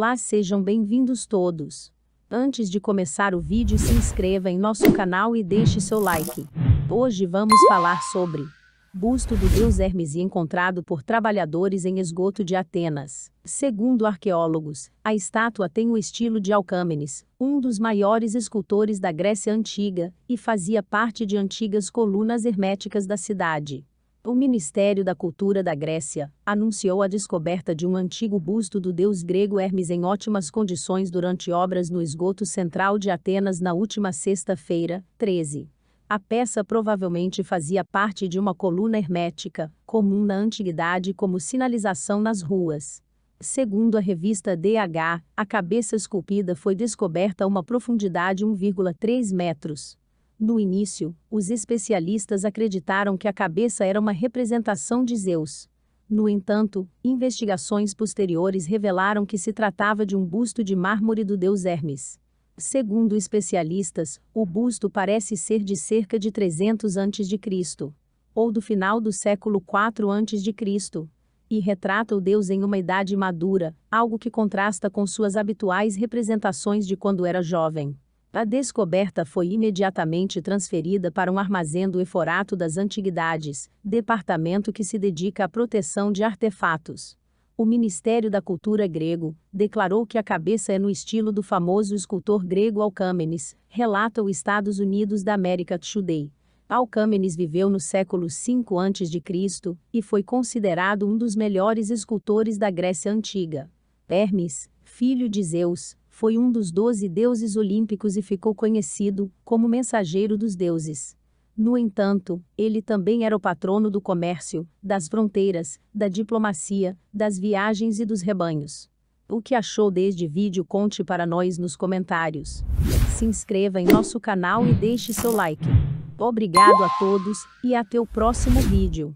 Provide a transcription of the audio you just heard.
Olá, sejam bem-vindos todos. Antes de começar o vídeo, se inscreva em nosso canal e deixe seu like. Hoje vamos falar sobre busto do deus Hermes encontrado por trabalhadores em esgoto de Atenas. Segundo arqueólogos, a estátua tem o estilo de Alcâmenes, um dos maiores escultores da Grécia Antiga, e fazia parte de antigas colunas herméticas da cidade. O Ministério da Cultura da Grécia anunciou a descoberta de um antigo busto do deus grego Hermes em ótimas condições durante obras no esgoto central de Atenas na última sexta-feira, 13. A peça provavelmente fazia parte de uma coluna hermética, comum na antiguidade como sinalização nas ruas. Segundo a revista DH, a cabeça esculpida foi descoberta a uma profundidade 1,3 metros, no início, os especialistas acreditaram que a cabeça era uma representação de Zeus. No entanto, investigações posteriores revelaram que se tratava de um busto de mármore do deus Hermes. Segundo especialistas, o busto parece ser de cerca de 300 a.C., ou do final do século IV a.C., e retrata o deus em uma idade madura, algo que contrasta com suas habituais representações de quando era jovem. A descoberta foi imediatamente transferida para um armazém do Eforato das Antiguidades, departamento que se dedica à proteção de artefatos. O Ministério da Cultura grego declarou que a cabeça é no estilo do famoso escultor grego Alcâmenes, relata os Estados Unidos da América Today. Alcâmenes viveu no século 5 a.C. e foi considerado um dos melhores escultores da Grécia Antiga. Hermes, filho de Zeus, foi um dos doze deuses olímpicos e ficou conhecido como mensageiro dos deuses. No entanto, ele também era o patrono do comércio, das fronteiras, da diplomacia, das viagens e dos rebanhos. O que achou deste vídeo conte para nós nos comentários. Se inscreva em nosso canal e deixe seu like. Obrigado a todos e até o próximo vídeo.